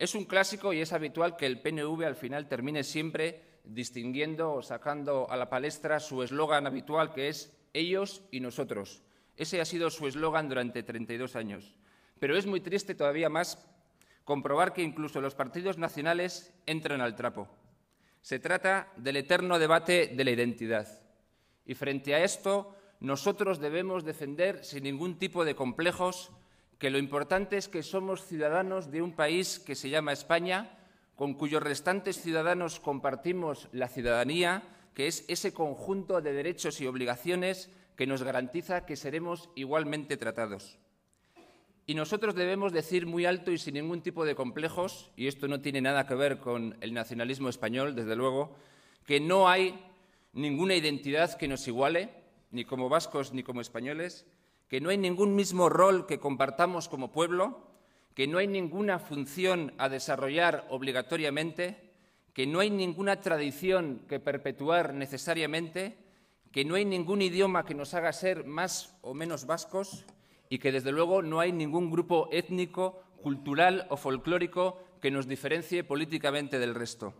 Es un clásico y es habitual que el PNV al final termine siempre distinguiendo o sacando a la palestra su eslogan habitual que es ellos y nosotros. Ese ha sido su eslogan durante 32 años. Pero es muy triste todavía más comprobar que incluso los partidos nacionales entran al trapo. Se trata del eterno debate de la identidad. Y frente a esto, nosotros debemos defender sin ningún tipo de complejos que lo importante es que somos ciudadanos de un país que se llama España, con cuyos restantes ciudadanos compartimos la ciudadanía, que es ese conjunto de derechos y obligaciones que nos garantiza que seremos igualmente tratados. Y nosotros debemos decir muy alto y sin ningún tipo de complejos, y esto no tiene nada que ver con el nacionalismo español, desde luego, que no hay ninguna identidad que nos iguale, ni como vascos ni como españoles, que no hay ningún mismo rol que compartamos como pueblo, que no hay ninguna función a desarrollar obligatoriamente, que no hay ninguna tradición que perpetuar necesariamente, que no hay ningún idioma que nos haga ser más o menos vascos y que desde luego no hay ningún grupo étnico, cultural o folclórico que nos diferencie políticamente del resto.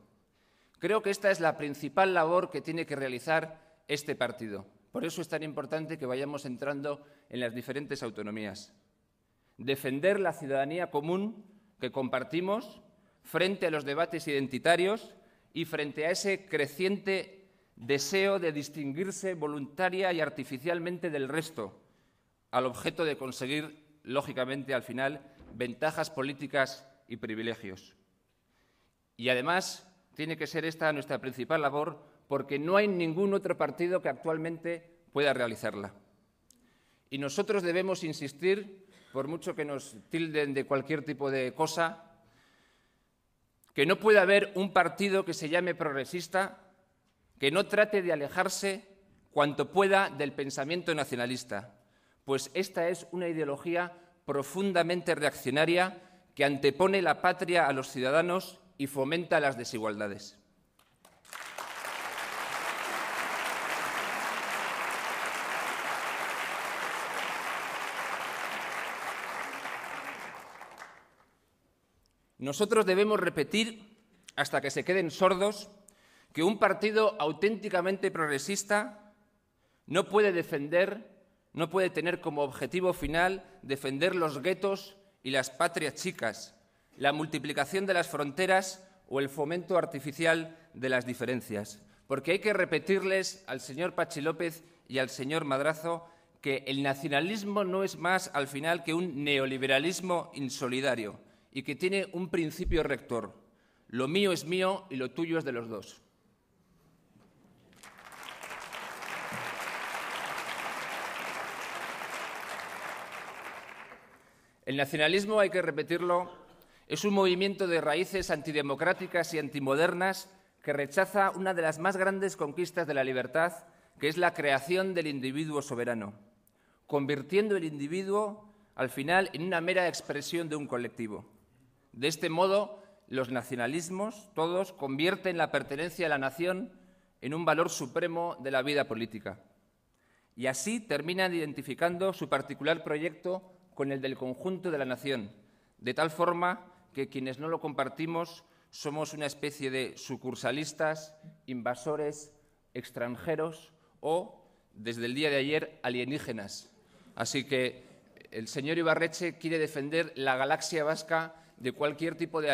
Creo que esta es la principal labor que tiene que realizar este partido. Por eso es tan importante que vayamos entrando en las diferentes autonomías. Defender la ciudadanía común que compartimos frente a los debates identitarios y frente a ese creciente deseo de distinguirse voluntaria y artificialmente del resto, al objeto de conseguir, lógicamente, al final, ventajas políticas y privilegios. Y además, tiene que ser esta nuestra principal labor porque no hay ningún otro partido que actualmente pueda realizarla. Y nosotros debemos insistir, por mucho que nos tilden de cualquier tipo de cosa, que no puede haber un partido que se llame progresista que no trate de alejarse cuanto pueda del pensamiento nacionalista, pues esta es una ideología profundamente reaccionaria que antepone la patria a los ciudadanos y fomenta las desigualdades. Nosotros debemos repetir, hasta que se queden sordos, que un partido auténticamente progresista no puede defender, no puede tener como objetivo final defender los guetos y las patrias chicas, la multiplicación de las fronteras o el fomento artificial de las diferencias. Porque hay que repetirles al señor Pachi López y al señor Madrazo que el nacionalismo no es más al final que un neoliberalismo insolidario y que tiene un principio rector. Lo mío es mío y lo tuyo es de los dos. El nacionalismo, hay que repetirlo, es un movimiento de raíces antidemocráticas y antimodernas que rechaza una de las más grandes conquistas de la libertad, que es la creación del individuo soberano, convirtiendo el individuo al final en una mera expresión de un colectivo. De este modo, los nacionalismos, todos, convierten la pertenencia a la nación en un valor supremo de la vida política. Y así terminan identificando su particular proyecto con el del conjunto de la nación, de tal forma que quienes no lo compartimos somos una especie de sucursalistas, invasores, extranjeros o, desde el día de ayer, alienígenas. Así que el señor Ibarreche quiere defender la galaxia vasca de cualquier tipo de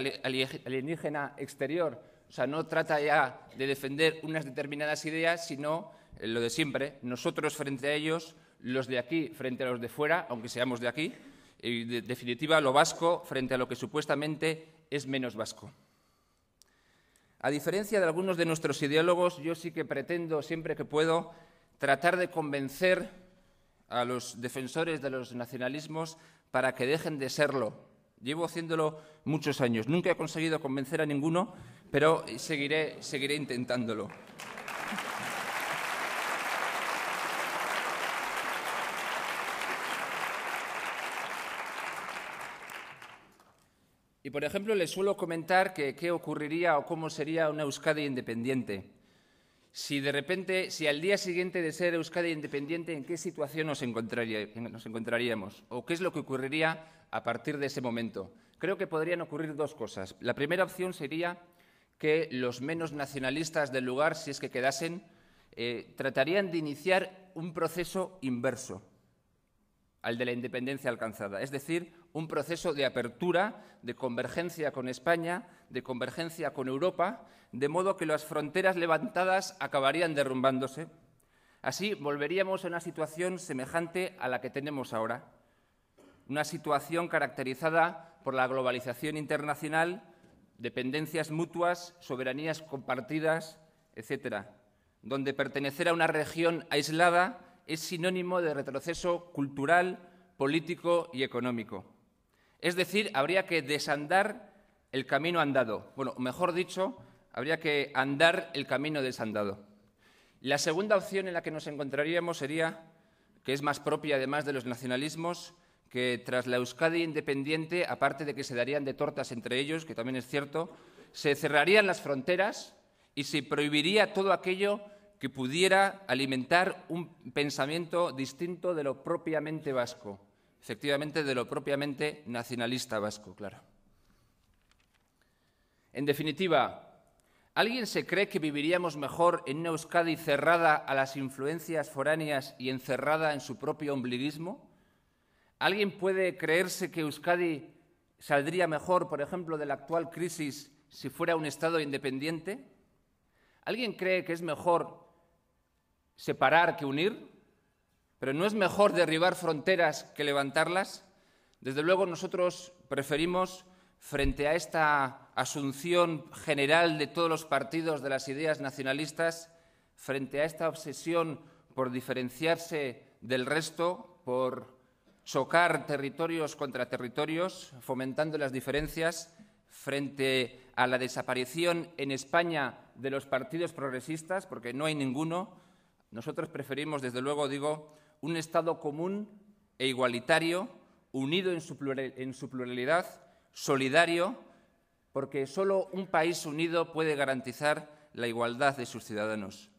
alienígena exterior. O sea, no trata ya de defender unas determinadas ideas, sino eh, lo de siempre, nosotros frente a ellos, los de aquí frente a los de fuera, aunque seamos de aquí, y en definitiva lo vasco frente a lo que supuestamente es menos vasco. A diferencia de algunos de nuestros ideólogos, yo sí que pretendo, siempre que puedo, tratar de convencer a los defensores de los nacionalismos para que dejen de serlo, Llevo haciéndolo muchos años. Nunca he conseguido convencer a ninguno, pero seguiré, seguiré intentándolo. Y, por ejemplo, les suelo comentar que qué ocurriría o cómo sería una Euskadi independiente. Si de repente, si al día siguiente de ser Euskadi independiente, ¿en qué situación nos, encontraríamos? ¿O qué es lo que ocurriría a partir de ese momento? Creo que podrían ocurrir dos cosas. La primera opción sería que los menos nacionalistas del lugar, si es que quedasen, eh, tratarían de iniciar un proceso inverso al de la independencia alcanzada, es decir, un proceso de apertura, de convergencia con España, de convergencia con Europa, de modo que las fronteras levantadas acabarían derrumbándose. Así volveríamos a una situación semejante a la que tenemos ahora, una situación caracterizada por la globalización internacional, dependencias mutuas, soberanías compartidas, etc., donde pertenecer a una región aislada es sinónimo de retroceso cultural, político y económico. Es decir, habría que desandar el camino andado. Bueno, mejor dicho, habría que andar el camino desandado. La segunda opción en la que nos encontraríamos sería, que es más propia además de los nacionalismos, que tras la Euskadi independiente, aparte de que se darían de tortas entre ellos, que también es cierto, se cerrarían las fronteras y se prohibiría todo aquello que pudiera alimentar un pensamiento distinto de lo propiamente vasco efectivamente, de lo propiamente nacionalista vasco, claro. En definitiva, ¿alguien se cree que viviríamos mejor en una Euskadi cerrada a las influencias foráneas y encerrada en su propio ombliguismo? ¿Alguien puede creerse que Euskadi saldría mejor, por ejemplo, de la actual crisis si fuera un Estado independiente? ¿Alguien cree que es mejor separar que unir? Pero ¿no es mejor derribar fronteras que levantarlas? Desde luego nosotros preferimos, frente a esta asunción general de todos los partidos de las ideas nacionalistas, frente a esta obsesión por diferenciarse del resto, por chocar territorios contra territorios, fomentando las diferencias, frente a la desaparición en España de los partidos progresistas, porque no hay ninguno, nosotros preferimos, desde luego, digo, un Estado común e igualitario, unido en su, pluralidad, solidario, porque solo un país unido puede garantizar la igualdad de sus ciudadanos.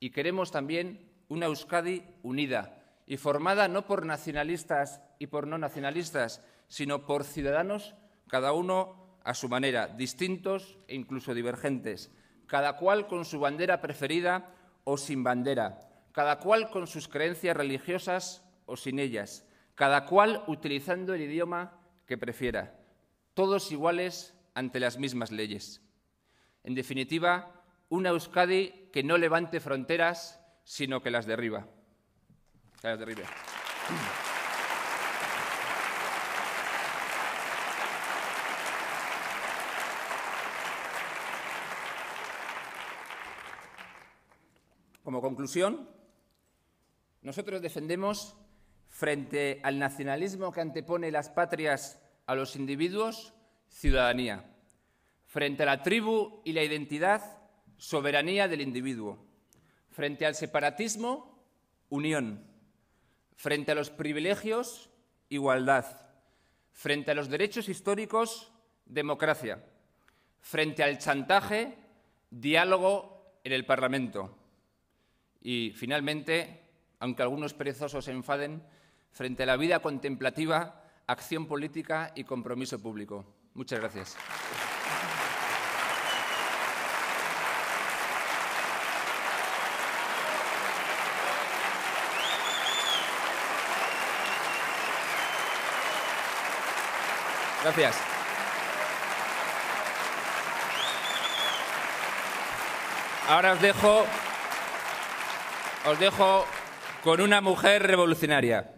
Y queremos también una Euskadi unida y formada no por nacionalistas y por no nacionalistas, sino por ciudadanos, cada uno a su manera, distintos e incluso divergentes, cada cual con su bandera preferida o sin bandera, cada cual con sus creencias religiosas o sin ellas, cada cual utilizando el idioma que prefiera, todos iguales ante las mismas leyes. En definitiva, una Euskadi que no levante fronteras, sino que las derriba. Como conclusión, nosotros defendemos, frente al nacionalismo que antepone las patrias a los individuos, ciudadanía. Frente a la tribu y la identidad, soberanía del individuo. Frente al separatismo, unión. Frente a los privilegios, igualdad. Frente a los derechos históricos, democracia. Frente al chantaje, diálogo en el Parlamento. Y, finalmente, aunque algunos perezosos se enfaden, frente a la vida contemplativa, acción política y compromiso público. Muchas gracias. Gracias. Ahora os dejo, os dejo con una mujer revolucionaria.